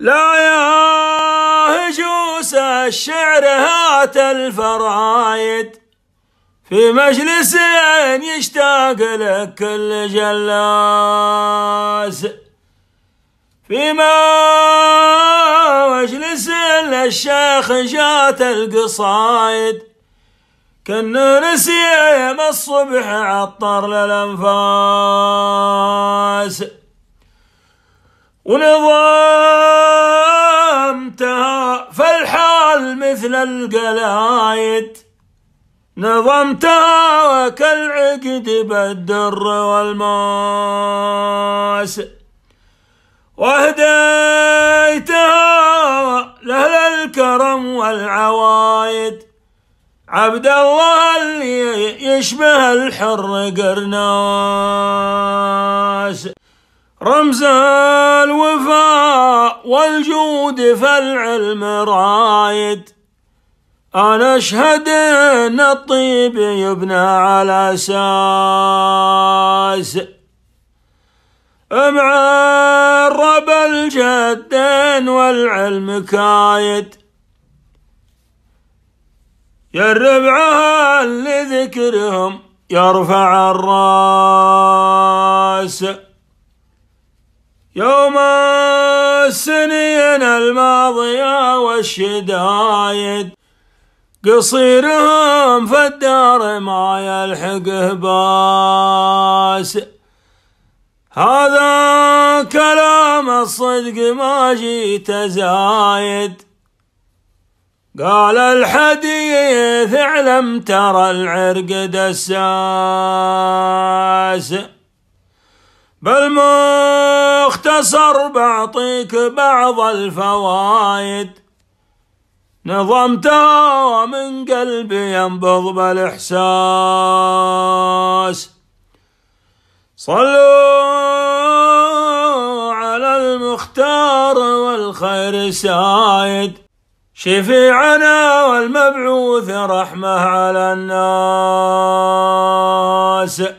لا يا هجوس الشعر هات الفرايد في مجلس يشتاق لك كل جلاس في مجلس للشيخ جات القصايد كن نسيم الصبح عطر للأنفاس ونظام تظل مثل القلايد نظمتها وكالعقد بالدر والماس وهديتها لأهل الكرم والعوايد عبد الله اللي يشبه الحر قرنا رمز الوفاء والجود فالعلم رايد أنا أشهد أن الطيب يبنى على أساس معرب الجدين والعلم كايد يا الربع اللي ذكرهم يرفع الراس يوم السنين الماضية والشدايد قصيرهم في الدار ما يلحقه باس هذا كلام الصدق ما جيت زايد قال الحديث اعلم ترى العرق دساس بالمختصر بعطيك بعض الفوايد نظمتها من قلبي ينبض بالإحساس صلوا على المختار والخير سايد شفيعنا والمبعوث رحمة على الناس